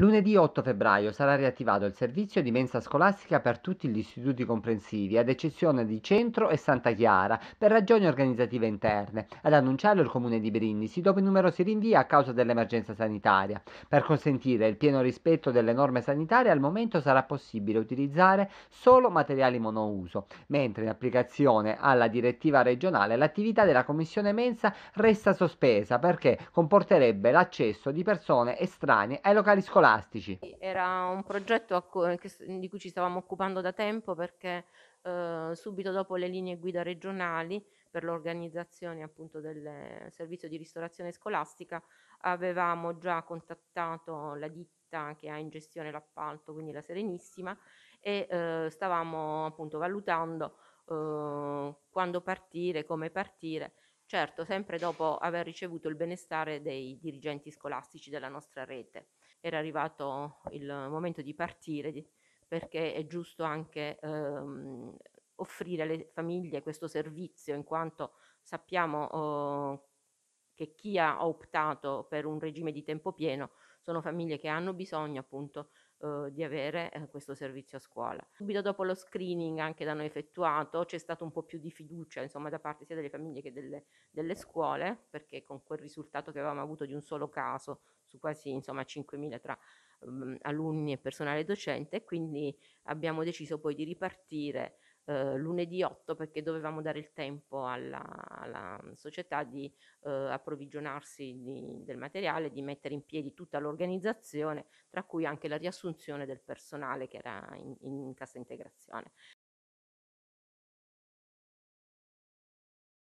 Lunedì 8 febbraio sarà riattivato il servizio di mensa scolastica per tutti gli istituti comprensivi, ad eccezione di Centro e Santa Chiara, per ragioni organizzative interne, ad annunciarlo il Comune di Brindisi dopo i numerosi rinvii a causa dell'emergenza sanitaria. Per consentire il pieno rispetto delle norme sanitarie al momento sarà possibile utilizzare solo materiali monouso, mentre in applicazione alla direttiva regionale l'attività della Commissione mensa resta sospesa perché comporterebbe l'accesso di persone estranee ai locali scolastici scolastici. Era un progetto di cui ci stavamo occupando da tempo perché eh, subito dopo le linee guida regionali per l'organizzazione appunto del servizio di ristorazione scolastica avevamo già contattato la ditta che ha in gestione l'appalto, quindi la Serenissima, e eh, stavamo appunto valutando eh, quando partire, come partire certo sempre dopo aver ricevuto il benestare dei dirigenti scolastici della nostra rete. Era arrivato il momento di partire perché è giusto anche ehm, offrire alle famiglie questo servizio in quanto sappiamo eh, che chi ha optato per un regime di tempo pieno sono famiglie che hanno bisogno appunto eh, di avere eh, questo servizio a scuola. Subito dopo lo screening anche da noi effettuato c'è stato un po' più di fiducia insomma da parte sia delle famiglie che delle, delle scuole perché con quel risultato che avevamo avuto di un solo caso su quasi insomma 5.000 tra um, alunni e personale docente quindi abbiamo deciso poi di ripartire eh, lunedì 8 perché dovevamo dare il tempo alla, alla mm, società di eh, approvvigionarsi di, del materiale, di mettere in piedi tutta l'organizzazione, tra cui anche la riassunzione del personale che era in, in cassa integrazione.